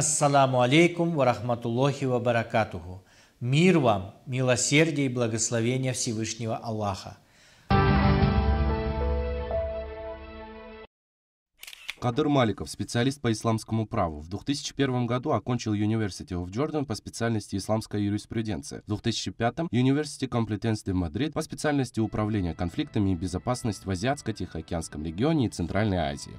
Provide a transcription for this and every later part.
Ассаламу алейкум ва рахматуллахи ва баракатуху. Мир вам, милосердие и благословение Всевышнего Аллаха. Кадыр Маликов, специалист по исламскому праву. В 2001 году окончил University of Jordan по специальности исламская юриспруденция. В 2005 University Complutense de Madrid по специальности управления конфликтами и безопасность в Азиатско-Тихоокеанском регионе и Центральной Азии.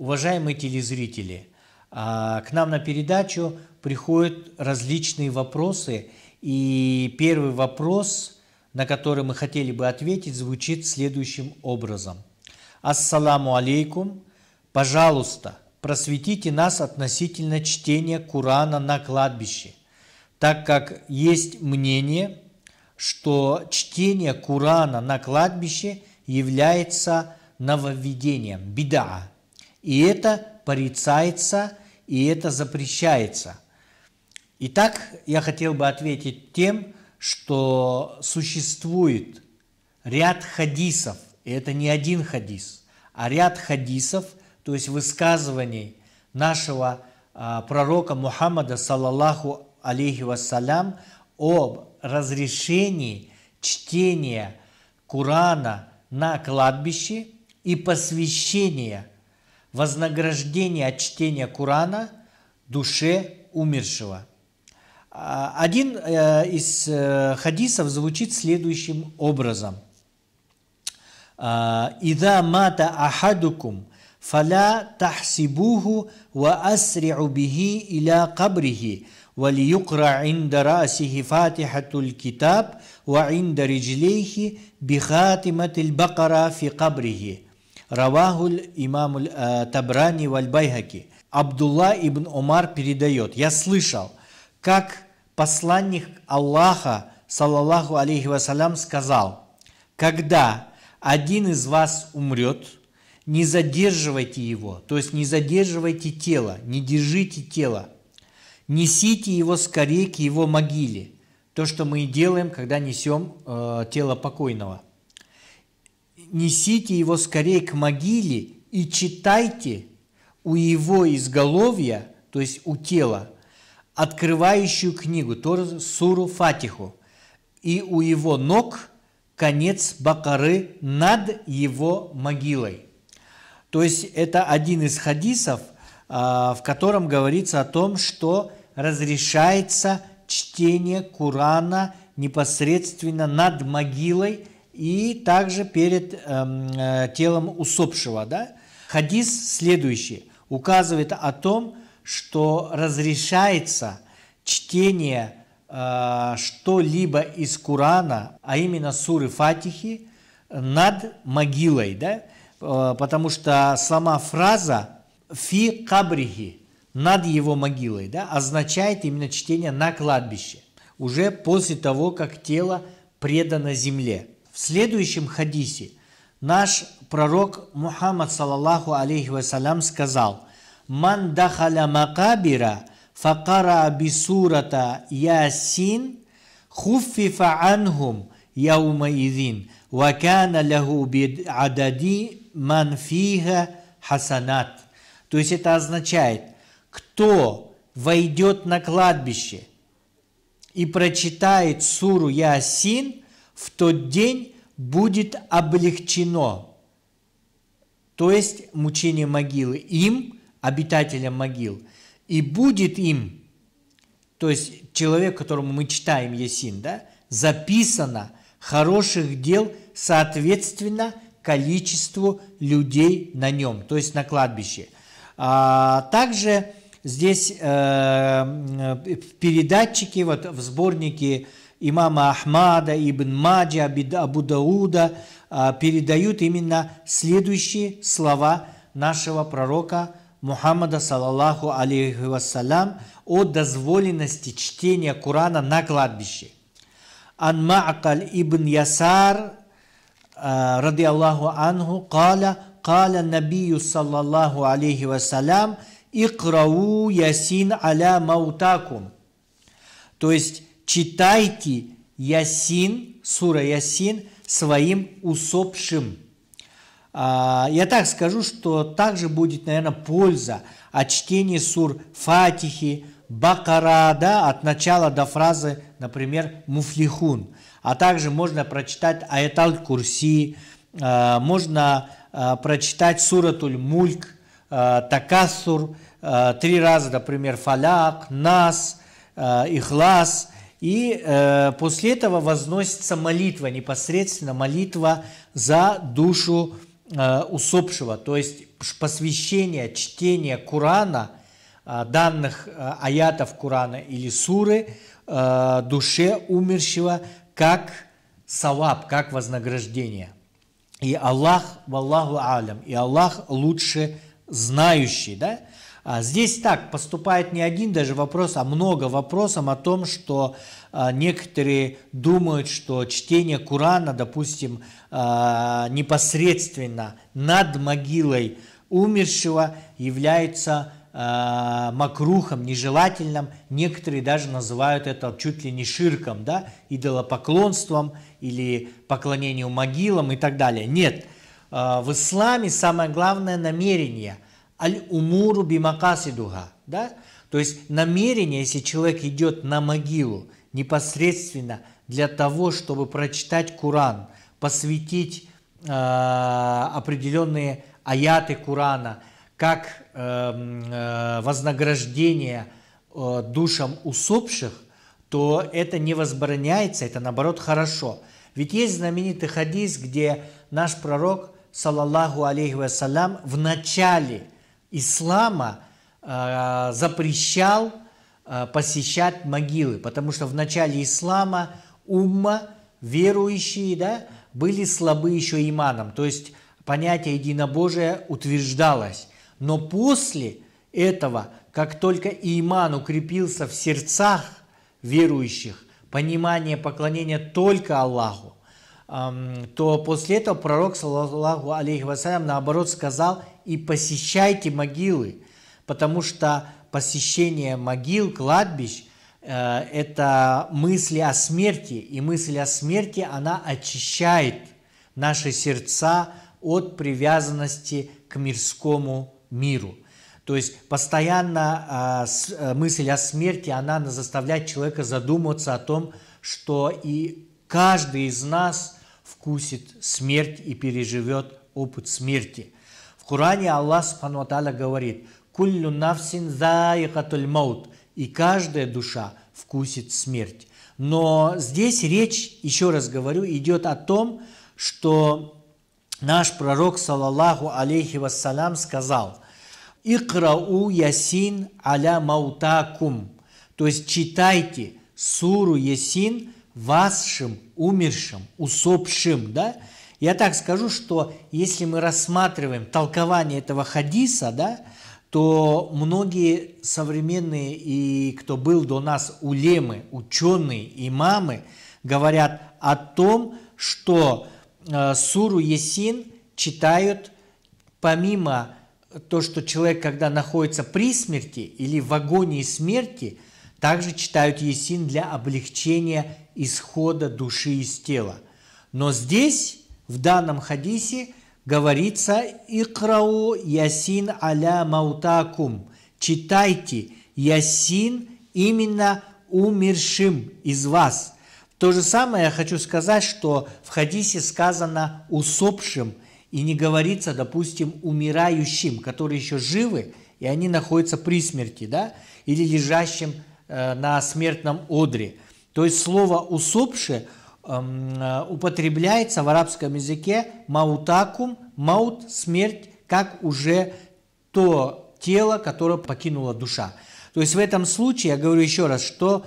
Уважаемые телезрители, а, к нам на передачу приходят различные вопросы, и первый вопрос, на который мы хотели бы ответить, звучит следующим образом. Ассаламу алейкум. Пожалуйста, просветите нас относительно чтения Курана на кладбище, так как есть мнение, что чтение Курана на кладбище является нововведением, беда, и это порицается, и это запрещается. Итак, я хотел бы ответить тем, что существует ряд хадисов, и это не один хадис, а ряд хадисов, то есть высказываний нашего а, пророка Мухаммада, саллаллаху алейхи вассалям, об разрешении чтения Курана на кладбище и посвящения вознаграждение от чтения Корана душе умершего. А, один э, из э, хадисов звучит следующим образом. А, «Ида мата ахадукум фала тахсибуху ва асри'у бихи иля кабрихи وليقرأ عند رأسه فاتحة الكتاب وعند رجليه بخاتمة البقرة في قبره Равагуль имам э, Табрани Вальбайхаки. Абдулла ибн Омар передает, я слышал, как посланник Аллаха, саллаллаху алейхи вассалям, сказал, когда один из вас умрет, не задерживайте его, то есть не задерживайте тело, не держите тело, несите его скорее к его могиле, то, что мы и делаем, когда несем э, тело покойного – несите его скорее к могиле и читайте у его изголовья, то есть у тела, открывающую книгу, Тор Суру Фатиху, и у его ног конец Бакары над его могилой. То есть это один из хадисов, а, в котором говорится о том, что разрешается чтение Курана непосредственно над могилой – и также перед эм, э, телом усопшего. Да? Хадис следующий указывает о том, что разрешается чтение э, что-либо из Курана, а именно суры Фатихи, над могилой, да? Э, потому что сама фраза «фи кабрихи» над его могилой да, означает именно чтение на кладбище, уже после того, как тело предано земле следующем хадисе наш пророк Мухаммад, саллаллаху алейхи вассалям, сказал «Ман дахаля макабира факара бисурата ясин хуффифа анхум яума идин вакана ляху адади ман фиха хасанат». То есть это означает, кто войдет на кладбище и прочитает суру Ясин – в тот день будет облегчено, то есть мучение могилы им, обитателям могил, и будет им, то есть человек, которому мы читаем Есин, да, записано хороших дел соответственно количеству людей на нем, то есть на кладбище. А также здесь э, в э, передатчике, вот в сборнике э, имама Ахмада, Ибн Мади Абу Дауда а, передают именно следующие слова нашего пророка Мухаммада, салаллаху алейхи вассалям, о дозволенности чтения Корана на кладбище. Ан Ма'каль ибн Ясар, а, ради Аллаху анху, каля, каля набию, салаллаху алейхи вассалям, икрау ясин аля маутакум. То есть, читайте Ясин, сура Ясин, своим усопшим. А, я так скажу, что также будет, наверное, польза от чтения сур Фатихи, Бакара, да, от начала до фразы, например, Муфлихун. А также можно прочитать Аятал Курси, а, можно а, прочитать Суратуль Мульк, Такасур, три раза, например, Фаляк, Нас, Ихлас – и э, после этого возносится молитва, непосредственно молитва за душу э, усопшего, то есть посвящение чтение Курана, э, данных э, аятов Курана или суры э, душе умершего как саваб, как вознаграждение. И Аллах, валлаху алям, и Аллах лучше знающий, да? А здесь так поступает не один даже вопрос, а много вопросов о том, что а, некоторые думают, что чтение Курана, допустим, а, непосредственно над могилой умершего является макрухом, нежелательным. Некоторые даже называют это чуть ли не ширком, да, идолопоклонством или поклонением могилам и так далее. Нет, в исламе самое главное намерение – Аль-умуру бимакасидуха. Да? То есть намерение, если человек идет на могилу непосредственно для того, чтобы прочитать Куран, посвятить э, определенные аяты Курана, как эм, э, вознаграждение э, душам усопших, то это не возбраняется, это наоборот хорошо. Ведь есть знаменитый хадис, где наш пророк, салаллаху алейхи вассалям, в начале ислама э, запрещал э, посещать могилы, потому что в начале ислама умма, верующие, да, были слабы еще иманом, то есть понятие единобожия утверждалось. Но после этого, как только иман укрепился в сердцах верующих, понимание поклонения только Аллаху, то после этого пророк, саллаху алейхи вассалям, наоборот сказал, и посещайте могилы, потому что посещение могил, кладбищ э, – это мысли о смерти, и мысль о смерти, она очищает наши сердца от привязанности к мирскому миру. То есть постоянно а, э, мысль о смерти, она заставляет человека задуматься о том, что и каждый из нас вкусит смерть и переживет опыт смерти – Коране Аллах Субхану говорит, «Куллю навсин заикатуль маут» и каждая душа вкусит смерть. Но здесь речь, еще раз говорю, идет о том, что наш пророк, салаллаху алейхи вассалям, сказал, «Икрау ясин аля маутакум», то есть читайте суру ясин вашим умершим, усопшим, да, я так скажу, что если мы рассматриваем толкование этого хадиса, да, то многие современные и кто был до нас улемы, ученые, имамы говорят о том, что э, суру Есин читают помимо то, что человек, когда находится при смерти или в агонии смерти, также читают Есин для облегчения исхода души из тела. Но здесь в данном хадисе говорится «Икрау ясин аля маутакум» – «Читайте ясин именно умершим из вас». То же самое я хочу сказать, что в хадисе сказано «усопшим» и не говорится, допустим, «умирающим», которые еще живы, и они находятся при смерти, да, или лежащим э, на смертном одре. То есть слово «усопшее» – Эм, э, употребляется в арабском языке маутакум, маут, смерть, как уже то тело, которое покинула душа. То есть в этом случае, я говорю еще раз, что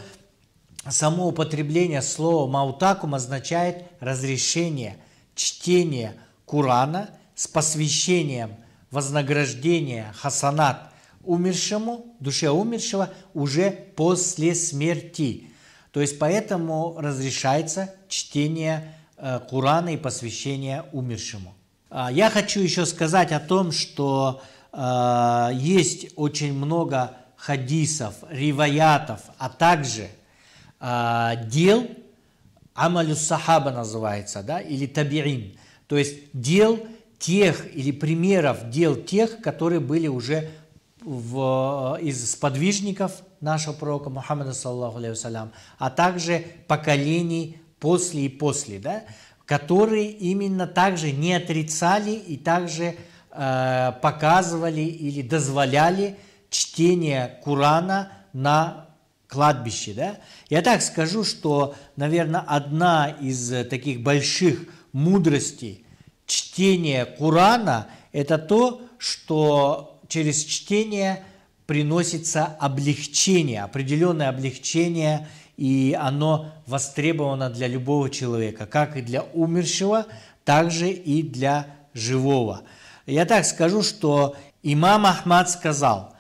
само употребление слова маутакум означает разрешение чтения Курана с посвящением вознаграждения хасанат умершему, душе умершего уже после смерти. То есть поэтому разрешается чтение э, Курана и посвящение умершему. А, я хочу еще сказать о том, что э, есть очень много хадисов, риваятов, а также э, дел, амалю сахаба называется, да, или табиин, то есть дел тех или примеров дел тех, которые были уже в, э, из сподвижников нашего пророка Мухаммада, саллаху а также поколений после и после, да, которые именно также не отрицали и также э, показывали или дозволяли чтение Курана на кладбище. Да? Я так скажу, что, наверное, одна из таких больших мудростей чтения Курана – это то, что через чтение приносится облегчение, определенное облегчение, и оно востребовано для любого человека, как и для умершего, также и для живого. Я так скажу, что имам Ахмад сказал,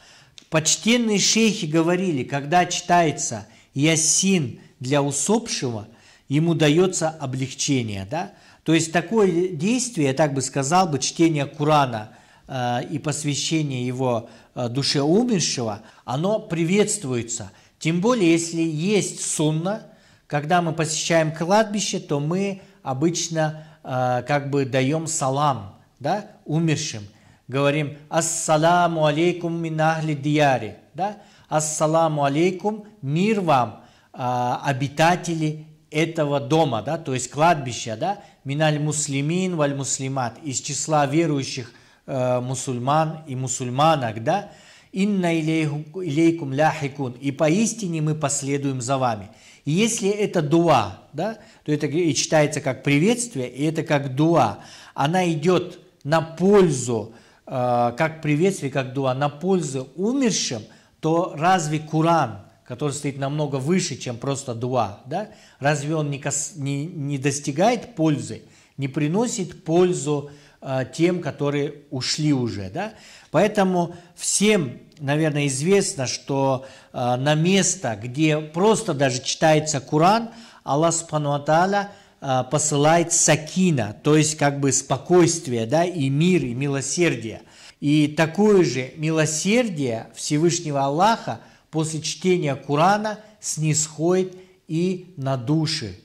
почтенные шейхи говорили, когда читается Ясин для усопшего, ему дается облегчение. Да? То есть такое действие, я так бы сказал бы, чтение Курана – Э, и посвящение его э, душе умершего, оно приветствуется. Тем более, если есть сунна, когда мы посещаем кладбище, то мы обычно э, как бы даем салам да, умершим. Говорим «Ассаламу алейкум мин ахли дияри». Да? «Ассаламу алейкум» – мир вам, обитатели этого дома, да, то есть кладбища, да, «Миналь муслимин валь муслимат» – из числа верующих – Э, мусульман и мусульманок, да? «Инна илейкум ляхикун» «И поистине мы последуем за вами». И если это дуа, да, то это и читается как приветствие, и это как дуа. Она идет на пользу, э, как приветствие, как дуа, на пользу умершим, то разве Куран, который стоит намного выше, чем просто дуа, да, разве он не, кос, не, не достигает пользы, не приносит пользу а, тем, которые ушли уже. Да? Поэтому всем, наверное, известно, что а, на место, где просто даже читается Коран, Аллах Субхану Ата'аля а, посылает сакина, то есть как бы спокойствие, да, и мир, и милосердие. И такое же милосердие Всевышнего Аллаха после чтения Корана снисходит и на души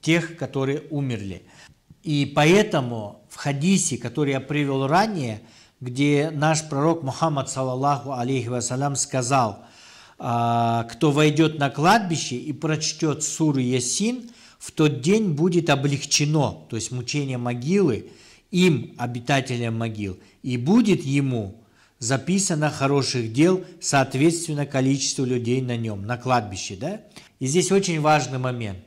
тех, которые умерли. И поэтому хадисе, который я привел ранее, где наш пророк Мухаммад, саллаллаху алейхи вассалям, сказал, а, кто войдет на кладбище и прочтет суру Ясин, в тот день будет облегчено, то есть мучение могилы, им, обитателям могил, и будет ему записано хороших дел соответственно количеству людей на нем, на кладбище. Да? И здесь очень важный момент.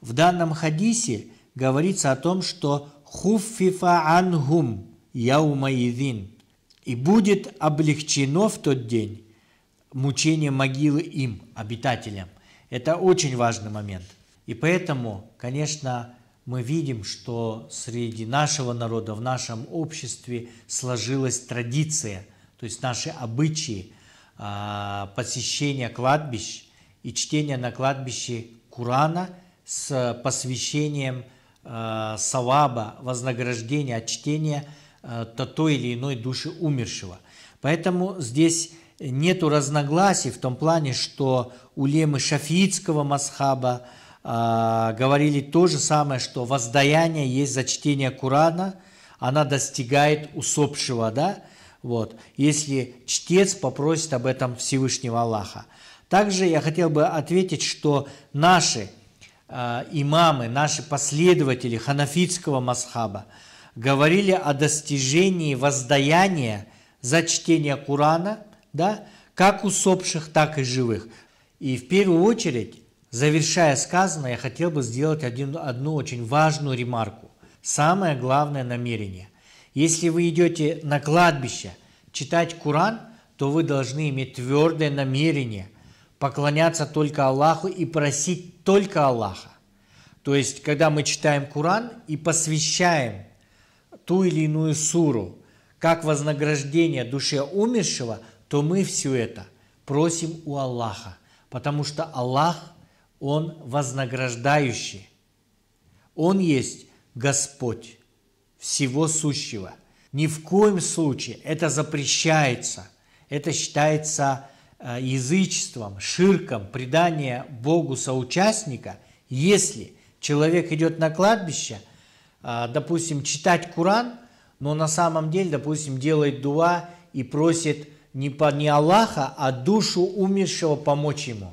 В данном хадисе говорится о том, что хуффифа анхум яумаидин. И будет облегчено в тот день мучение могилы им, обитателям. Это очень важный момент. И поэтому, конечно, мы видим, что среди нашего народа, в нашем обществе сложилась традиция, то есть наши обычаи а, посещения кладбищ и чтения на кладбище Курана с посвящением – Э, саваба, вознаграждения от чтения э, то, то или иной души умершего. Поэтому здесь нету разногласий в том плане, что улемы шафиитского масхаба э, говорили то же самое, что воздаяние есть за чтение Курана, она достигает усопшего, да, вот, если чтец попросит об этом Всевышнего Аллаха. Также я хотел бы ответить, что наши Э, имамы, наши последователи ханафитского масхаба говорили о достижении воздаяния за чтение Курана, да, как усопших, так и живых. И в первую очередь, завершая сказанное, я хотел бы сделать один, одну очень важную ремарку. Самое главное намерение. Если вы идете на кладбище читать Куран, то вы должны иметь твердое намерение – поклоняться только Аллаху и просить только Аллаха. То есть, когда мы читаем Куран и посвящаем ту или иную суру как вознаграждение душе умершего, то мы все это просим у Аллаха, потому что Аллах, Он вознаграждающий. Он есть Господь всего сущего. Ни в коем случае это запрещается. Это считается Э, язычеством, ширком предание Богу соучастника, если человек идет на кладбище, э, допустим, читать Куран, но на самом деле, допустим, делает дуа и просит не, по, не Аллаха, а душу умершего помочь ему.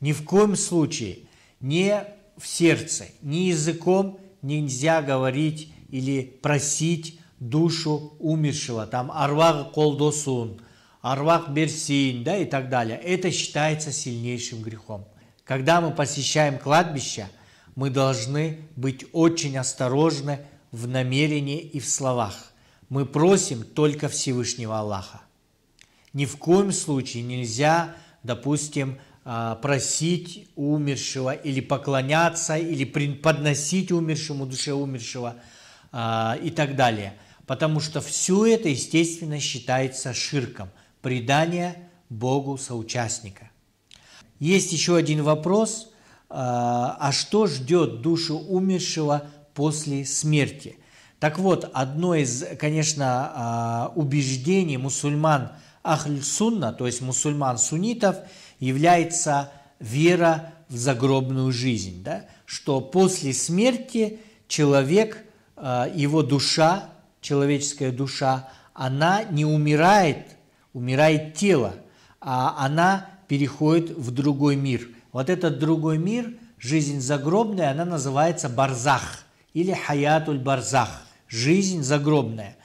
Ни в коем случае ни в сердце, ни языком нельзя говорить или просить душу умершего. Там арваг колдосун – арвах берсин, да, и так далее, это считается сильнейшим грехом. Когда мы посещаем кладбище, мы должны быть очень осторожны в намерении и в словах. Мы просим только Всевышнего Аллаха. Ни в коем случае нельзя, допустим, а, просить умершего или поклоняться, или подносить умершему, душе умершего а, и так далее. Потому что все это, естественно, считается ширком – предания Богу соучастника. Есть еще один вопрос, а, а что ждет душу умершего после смерти? Так вот, одно из, конечно, а, убеждений мусульман Ахль-Сунна, то есть мусульман-суннитов, является вера в загробную жизнь, да? что после смерти человек, а, его душа, человеческая душа, она не умирает умирает тело, а она переходит в другой мир. Вот этот другой мир, жизнь загробная, она называется барзах или хаятуль барзах, жизнь загробная.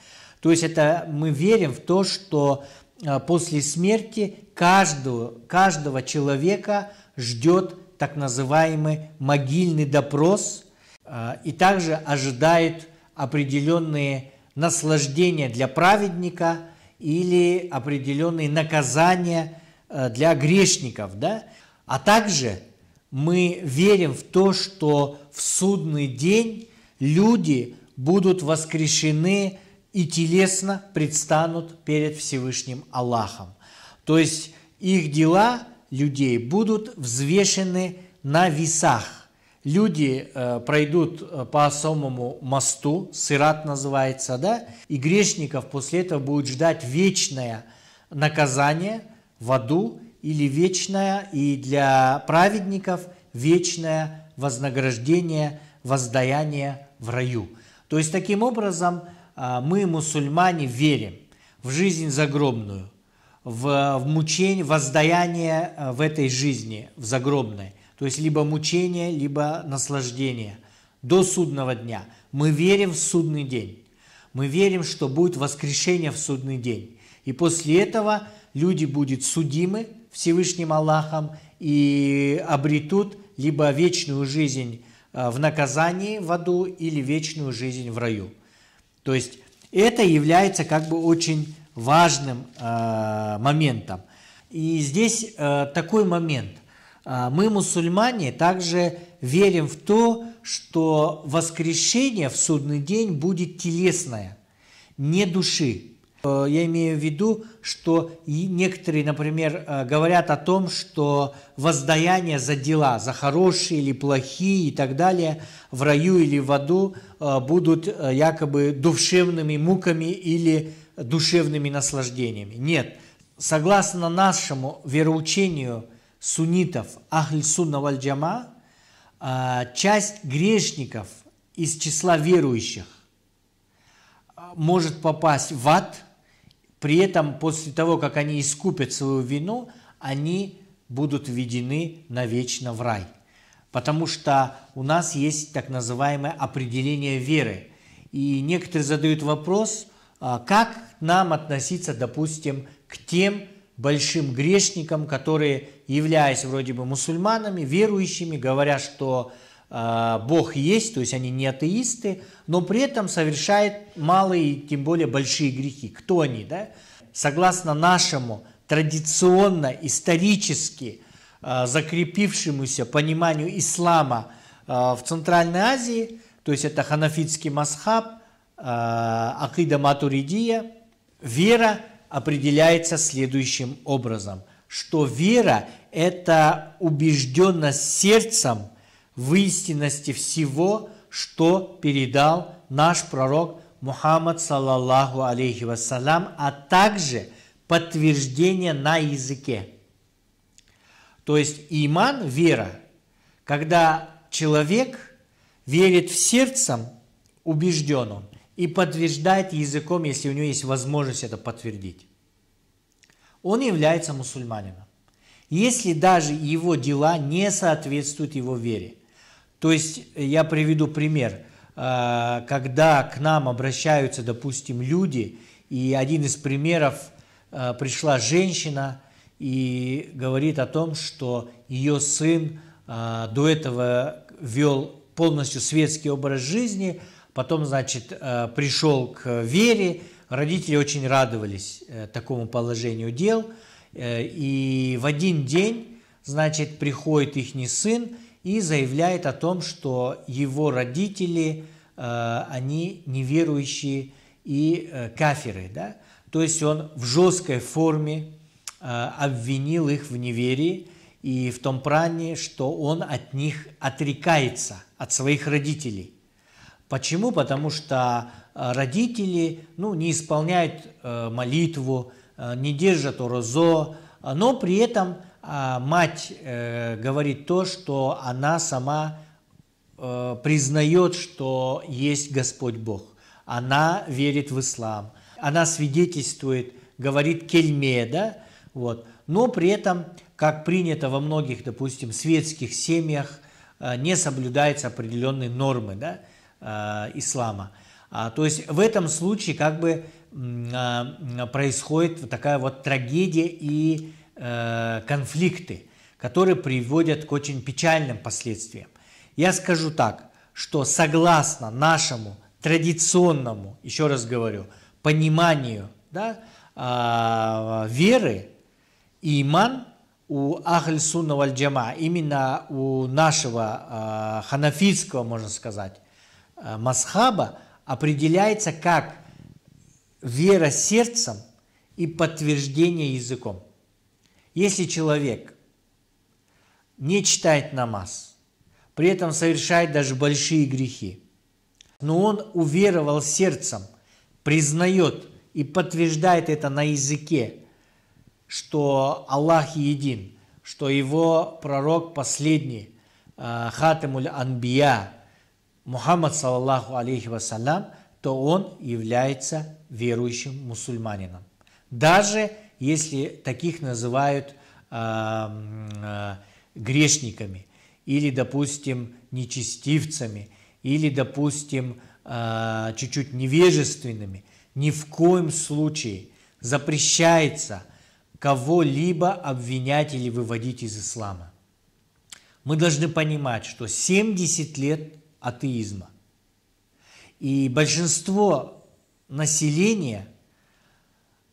То есть это мы верим в то, что э, после смерти каждого, каждого человека ждет так называемый могильный допрос э, и также ожидает определенные наслаждения для праведника – или определенные наказания э, для грешников, да? А также мы верим в то, что в судный день люди будут воскрешены и телесно предстанут перед Всевышним Аллахом. То есть их дела людей будут взвешены на весах. Люди э, пройдут э, по самому мосту, Сират называется, да, и грешников после этого будет ждать вечное наказание в аду или вечное, и для праведников вечное вознаграждение, воздаяние в раю. То есть таким образом э, мы, мусульмане, верим в жизнь загробную, в, в мучение, воздаяние э, в этой жизни, в загробной. То есть либо мучение, либо наслаждение. До судного дня. Мы верим в судный день. Мы верим, что будет воскрешение в судный день. И после этого люди будут судимы Всевышним Аллахом и обретут либо вечную жизнь э, в наказании в аду или вечную жизнь в раю. То есть это является как бы очень важным э, моментом. И здесь э, такой момент – а, мы, мусульмане, также верим в то, что воскрешение в судный день будет телесное, не души. Э, я имею в виду, что некоторые, например, э, говорят о том, что воздаяние за дела, за хорошие или плохие и так далее, в раю или в аду э, будут якобы душевными муками или душевными наслаждениями. Нет, согласно нашему вероучению – суннитов, ахль сунна валь джама, а, часть грешников из числа верующих а, может попасть в ад, при этом после того, как они искупят свою вину, они будут введены навечно в рай. Потому что у нас есть так называемое определение веры. И некоторые задают вопрос, а, как нам относиться, допустим, к тем большим грешникам, которые являясь вроде бы мусульманами, верующими, говоря, что э, Бог есть, то есть они не атеисты, но при этом совершают малые и тем более большие грехи. Кто они? Да? Согласно нашему традиционно, исторически э, закрепившемуся пониманию ислама э, в Центральной Азии, то есть это ханафитский масхаб, э, акида матуридия, вера определяется следующим образом – что вера – это убежденность сердцем в истинности всего, что передал наш пророк Мухаммад, саллаллаху алейхи вассалям, а также подтверждение на языке. То есть иман – вера, когда человек верит в сердцем, убежден он, и подтверждает языком, если у него есть возможность это подтвердить он является мусульманином. Если даже его дела не соответствуют его вере. То есть э, я приведу пример. Э, когда к нам обращаются, допустим, люди, и один из примеров э, пришла женщина и говорит о том, что ее сын до этого вел полностью светский образ жизни, потом, значит, пришел к вере, Родители очень радовались э, такому положению дел. Э, и в один день, значит, приходит их сын и заявляет о том, что его родители, э, они неверующие и каферы. Да? То есть он в жесткой форме обвинил их в неверии и в том пране, что он от них отрекается, от своих родителей. Почему? Потому что а родители ну, не исполняют э, молитву, э, не держат урозо, а, но при этом а, мать э, говорит то, что она сама признает, что есть Господь Бог. Она верит в ислам, она свидетельствует, говорит кельме, да, вот. Но при этом, как принято во многих, допустим, светских семьях, не соблюдаются определенные нормы да, ислама. А, то есть в этом случае как бы а, происходит такая вот трагедия и э, конфликты, которые приводят к очень печальным последствиям. Я скажу так, что согласно нашему традиционному, еще раз говорю, пониманию да, а, веры, иман у Ахль Сунна валь Джама, именно у нашего а, ханафитского, можно сказать, э, масхаба – определяется как вера сердцем и подтверждение языком. Если человек не читает намаз, при этом совершает даже большие грехи, но он уверовал сердцем, признает и подтверждает это на языке, что Аллах един, что его пророк последний, э, Хатемуль Анбия, Мухаммад, саллаллаху алейхи вассалям, то он является верующим мусульманином. Даже если таких называют э, э, грешниками или, допустим, нечестивцами, или, допустим, э, чуть-чуть невежественными, ни в коем случае запрещается кого-либо обвинять или выводить из ислама. Мы должны понимать, что 70 лет атеизма. И большинство населения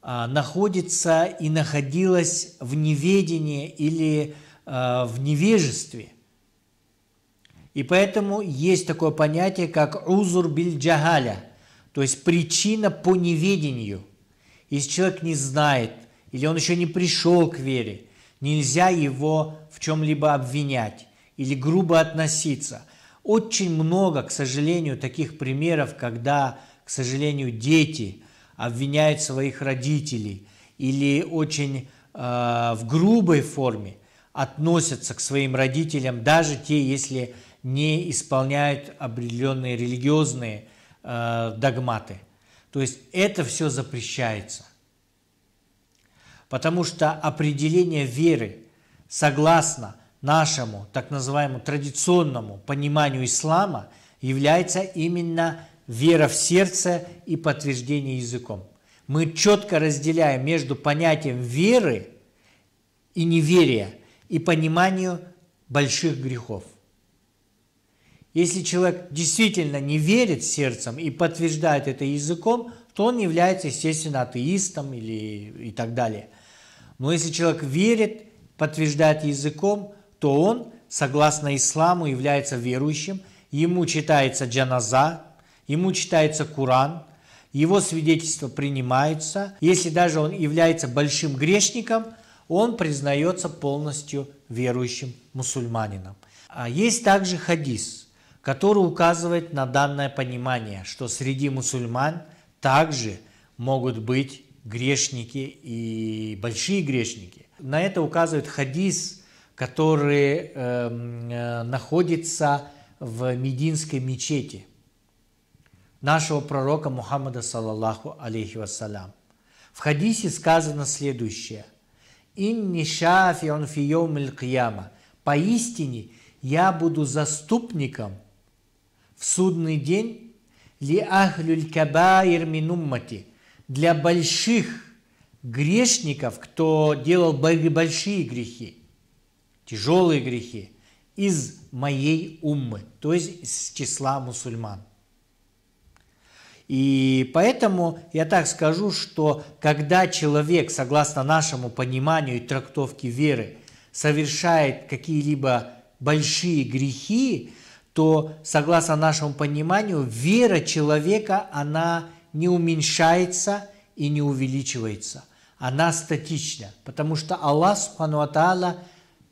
а, находится и находилось в неведении или а, в невежестве. И поэтому есть такое понятие, как узур биль джагаля, то есть причина по неведению. Если человек не знает, или он еще не пришел к вере, нельзя его в чем-либо обвинять или грубо относиться – очень много, к сожалению, таких примеров, когда, к сожалению, дети обвиняют своих родителей или очень э, в грубой форме относятся к своим родителям, даже те, если не исполняют определенные религиозные э, догматы. То есть это все запрещается. Потому что определение веры согласно – нашему так называемому традиционному пониманию ислама является именно вера в сердце и подтверждение языком. Мы четко разделяем между понятием веры и неверия и пониманием больших грехов. Если человек действительно не верит сердцем и подтверждает это языком, то он является, естественно, атеистом или и так далее. Но если человек верит, подтверждает языком, то он, согласно исламу, является верующим, ему читается джаназа, ему читается Куран, его свидетельство принимается. Если даже он является большим грешником, он признается полностью верующим мусульманином. А есть также хадис, который указывает на данное понимание, что среди мусульман также могут быть грешники и большие грешники. На это указывает хадис который эм, э, находится в Мединской мечети нашего пророка Мухаммада, саллаллаху алейхи вассалям. В хадисе сказано следующее. «Инни шафион фиём кияма» «Поистине я буду заступником в судный день ли ахлюль кабаир минуммати» для больших грешников, кто делал большие грехи тяжелые грехи из моей уммы, то есть из числа мусульман. И поэтому я так скажу, что когда человек, согласно нашему пониманию и трактовке веры, совершает какие-либо большие грехи, то, согласно нашему пониманию, вера человека, она не уменьшается и не увеличивается. Она статична, потому что Аллах, Субхану Ата'ала,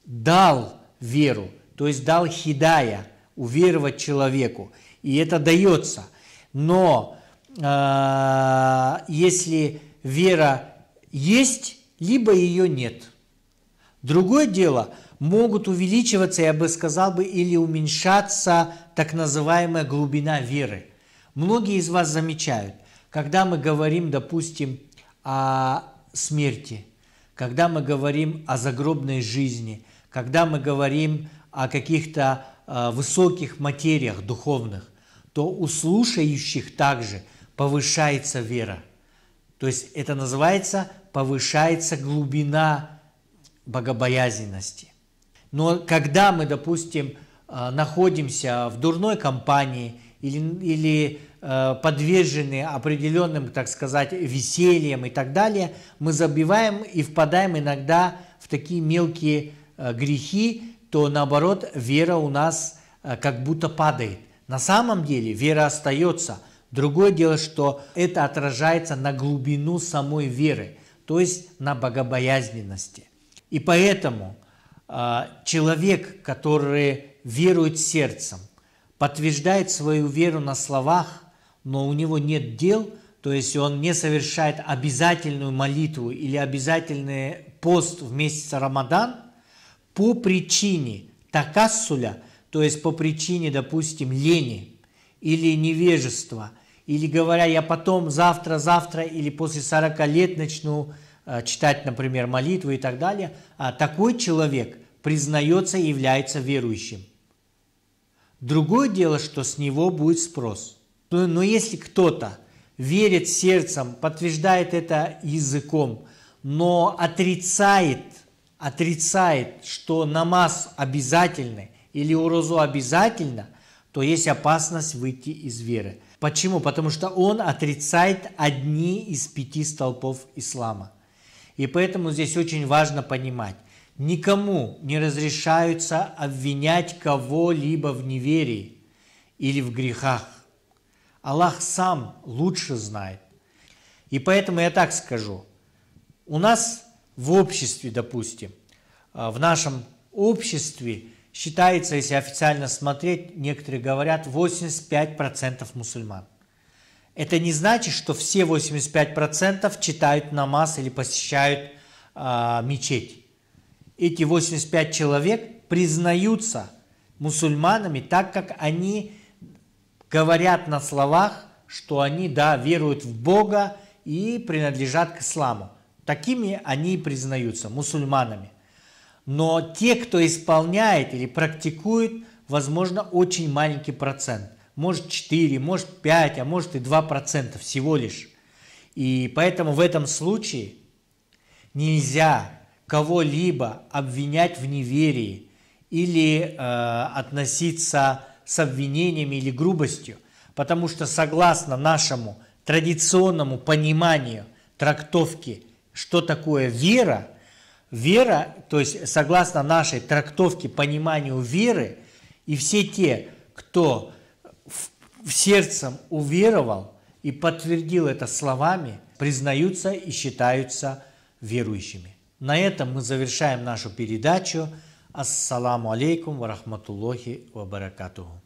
дал веру, то есть дал хидая, уверовать человеку. И это дается. Но э, если вера есть, либо ее нет. Другое дело, могут увеличиваться, я бы сказал бы, или уменьшаться так называемая глубина веры. Многие из вас замечают, когда мы говорим, допустим, о смерти, когда мы говорим о загробной жизни – когда мы говорим о каких-то а, высоких материях духовных, то у слушающих также повышается вера. То есть это называется повышается глубина богобоязненности. Но когда мы, допустим, а, находимся в дурной компании или, или а, подвержены определенным, так сказать, весельем и так далее, мы забиваем и впадаем иногда в такие мелкие Э, грехи, то наоборот вера у нас э, как будто падает. На самом деле вера остается. Другое дело, что это отражается на глубину самой веры, то есть на богобоязненности. И поэтому э, человек, который верует сердцем, подтверждает свою веру на словах, но у него нет дел, то есть он не совершает обязательную молитву или обязательный пост в месяц Рамадан – по причине такассуля, то есть по причине, допустим, лени или невежества, или говоря, я потом, завтра, завтра или после 40 лет начну э, читать, например, молитвы и так далее, а такой человек признается и является верующим. Другое дело, что с него будет спрос. Но, ну, но если кто-то верит сердцем, подтверждает это языком, но отрицает – отрицает, что намаз обязательный или урозу обязательно, то есть опасность выйти из веры. Почему? Потому что он отрицает одни из пяти столпов ислама. И поэтому здесь очень важно понимать, никому не разрешаются обвинять кого-либо в неверии или в грехах. Аллах сам лучше знает. И поэтому я так скажу. У нас в обществе, допустим, а, в нашем обществе считается, если официально смотреть, некоторые говорят, 85% мусульман. Это не значит, что все 85% читают намаз или посещают э, мечеть. Эти 85 человек признаются мусульманами, так как они говорят на словах, что они, да, веруют в Бога и принадлежат к исламу. Такими они и признаются, мусульманами. Но те, кто исполняет или практикует, возможно, очень маленький процент. Может 4, может 5, а может и 2% всего лишь. И поэтому в этом случае нельзя кого-либо обвинять в неверии или э, относиться с обвинениями или грубостью. Потому что согласно нашему традиционному пониманию трактовки – что такое вера? Вера, то есть согласно нашей трактовке, пониманию веры, и все те, кто в, в сердцем уверовал и подтвердил это словами, признаются и считаются верующими. На этом мы завершаем нашу передачу. Ассаламу алейкум ва рахматуллахи ва баракатуху.